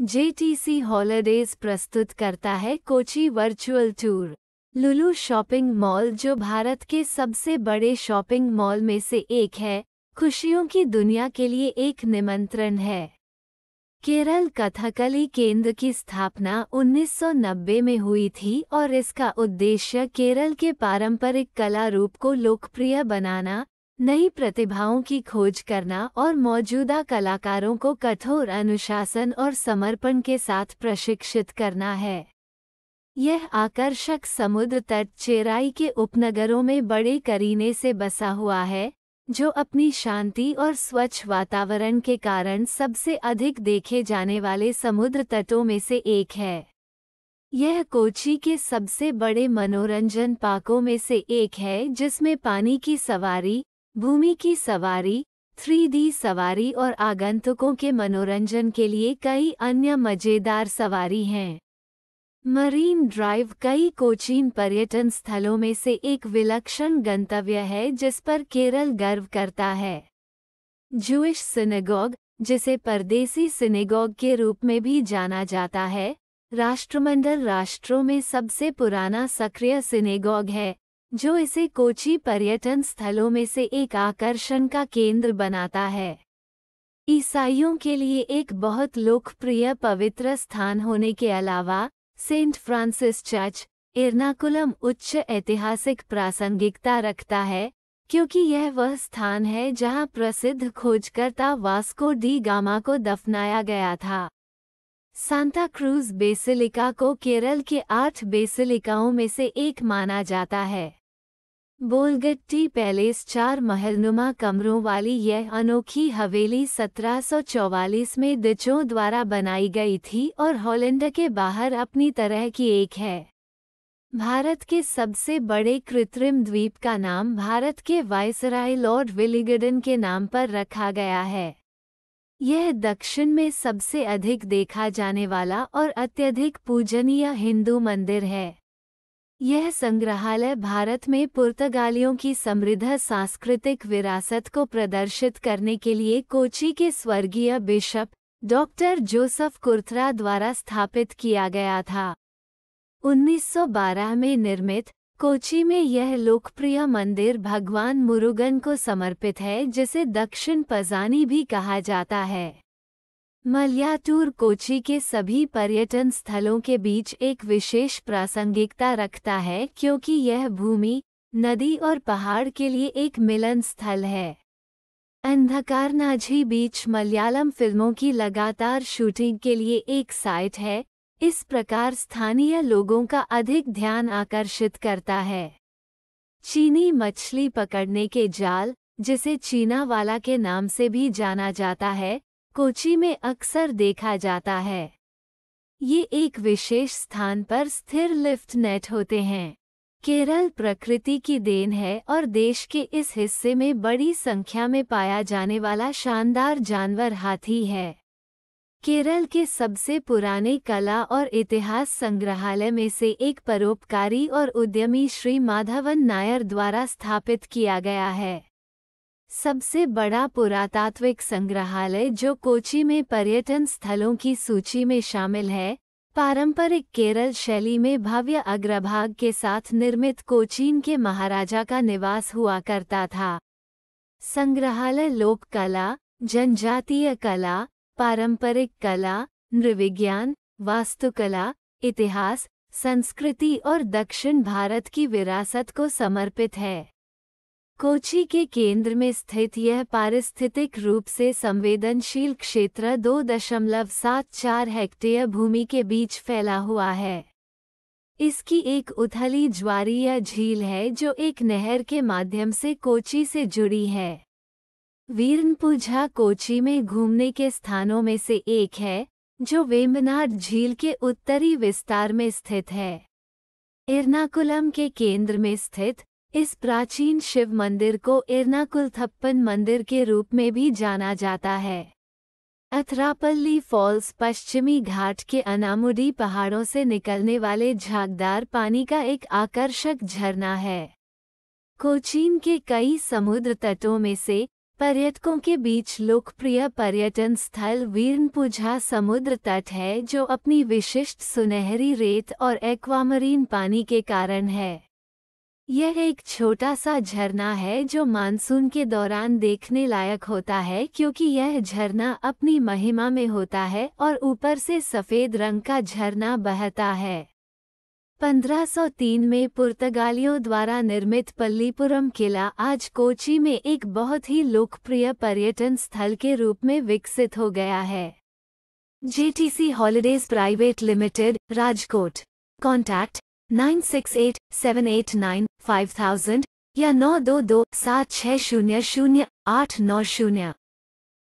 JTC holidays प्रस्तुत करता है Kochi virtual tour Lulu shopping mall जो भारत के सबसे बड़े शॉपिंग मॉल में से एक है खुशियों की दुनिया के लिए एक निमंत्रण है केरल कथकली केंद्र की स्थापना 1990 में हुई थी और इसका उद्देश्य केरल के पारंपरिक कला रूप को लोकप्रिय बनाना नई प्रतिभाओं की खोज करना और मौजूदा कलाकारों को कठोर अनुशासन और समर्पण के साथ प्रशिक्षित करना है यह आकर्षक समुद्र तट चेराई के उपनगरों में बड़े करीने से बसा हुआ है जो अपनी शांति और स्वच्छ वातावरण के कारण सबसे अधिक देखे जाने वाले समुद्र तटों में से एक है यह कोची के सबसे बड़े मनोरंजन पार्कों में से एक है जिसमें पानी की सवारी भूमि की सवारी थ्री सवारी और आगंतुकों के मनोरंजन के लिए कई अन्य मज़ेदार सवारी हैं मरीन ड्राइव कई कोचीन पर्यटन स्थलों में से एक विलक्षण गंतव्य है जिस पर केरल गर्व करता है जूश सिनेगॉग जिसे परदेसी सिनेगॉग के रूप में भी जाना जाता है राष्ट्रमंडल राष्ट्रों में सबसे पुराना सक्रिय सिनेगॉग है जो इसे कोची पर्यटन स्थलों में से एक आकर्षण का केंद्र बनाता है ईसाइयों के लिए एक बहुत लोकप्रिय पवित्र स्थान होने के अलावा सेंट फ्रांसिस चर्च एर्नाकुलम उच्च ऐतिहासिक प्रासंगिकता रखता है क्योंकि यह वह स्थान है जहां प्रसिद्ध खोजकर्ता वास्को डी गामा को दफनाया गया था सांता क्रूज बेसिलिका को केरल के आठ बेसिलिकाओं में से एक माना जाता है बोलगट्टी पैलेस चार महलनुमा कमरों वाली यह अनोखी हवेली 1744 में दिचों द्वारा बनाई गई थी और हॉलैंड के बाहर अपनी तरह की एक है भारत के सबसे बड़े कृत्रिम द्वीप का नाम भारत के वायसराय लॉर्ड विलिगडन के नाम पर रखा गया है यह दक्षिण में सबसे अधिक देखा जाने वाला और अत्यधिक पूजनीय हिंदू मंदिर है यह संग्रहालय भारत में पुर्तगालियों की समृद्ध सांस्कृतिक विरासत को प्रदर्शित करने के लिए कोची के स्वर्गीय बिशप डॉक्टर जोसफ कुर्थरा द्वारा स्थापित किया गया था 1912 में निर्मित कोची में यह लोकप्रिय मंदिर भगवान मुरुगन को समर्पित है जिसे दक्षिण पजानी भी कहा जाता है मलयाटूर कोची के सभी पर्यटन स्थलों के बीच एक विशेष प्रासंगिकता रखता है क्योंकि यह भूमि नदी और पहाड़ के लिए एक मिलन स्थल है अंधकारनाझी बीच मलयालम फिल्मों की लगातार शूटिंग के लिए एक साइट है इस प्रकार स्थानीय लोगों का अधिक ध्यान आकर्षित करता है चीनी मछली पकड़ने के जाल जिसे चीना वाला के नाम से भी जाना जाता है कोची में अक्सर देखा जाता है ये एक विशेष स्थान पर स्थिर लिफ्ट नेट होते हैं केरल प्रकृति की देन है और देश के इस हिस्से में बड़ी संख्या में पाया जाने वाला शानदार जानवर हाथी है केरल के सबसे पुराने कला और इतिहास संग्रहालय में से एक परोपकारी और उद्यमी श्री माधवन नायर द्वारा स्थापित किया गया है सबसे बड़ा पुरातात्विक संग्रहालय जो कोची में पर्यटन स्थलों की सूची में शामिल है पारंपरिक केरल शैली में भव्य अग्रभाग के साथ निर्मित कोचीन के महाराजा का निवास हुआ करता था संग्रहालय लोक कला जनजातीय कला पारंपरिक कला नृविज्ञान वास्तुकला इतिहास संस्कृति और दक्षिण भारत की विरासत को समर्पित है कोची के केंद्र में स्थित यह पारिस्थितिक रूप से संवेदनशील क्षेत्र दो दशमलव सात चार हेक्टेयर भूमि के बीच फैला हुआ है इसकी एक उथली ज्वारीय झील है जो एक नहर के माध्यम से कोची से जुड़ी है वीरनपुझा कोची में घूमने के स्थानों में से एक है जो वेम्बनाड झील के उत्तरी विस्तार में स्थित है एर्नाकुलम के केंद्र में स्थित इस प्राचीन शिव मंदिर को इरनाकुलथप्पन मंदिर के रूप में भी जाना जाता है अथरापल्ली फॉल्स पश्चिमी घाट के अनामुडी पहाड़ों से निकलने वाले झागदार पानी का एक आकर्षक झरना है कोचीन के कई समुद्र तटों में से पर्यटकों के बीच लोकप्रिय पर्यटन स्थल वीरनपुझा समुद्र तट है जो अपनी विशिष्ट सुनहरी रेत और एक्वामरीन पानी के कारण है यह एक छोटा सा झरना है जो मानसून के दौरान देखने लायक होता है क्योंकि यह झरना अपनी महिमा में होता है और ऊपर से सफ़ेद रंग का झरना बहता है 1503 में पुर्तगालियों द्वारा निर्मित पल्लीपुरम किला आज कोची में एक बहुत ही लोकप्रिय पर्यटन स्थल के रूप में विकसित हो गया है JTC holidays private limited Rajkot contact nine six eight seven eight nine five thousand या नौ दो दो सात छः शून्य शून्य आठ नौ शून्य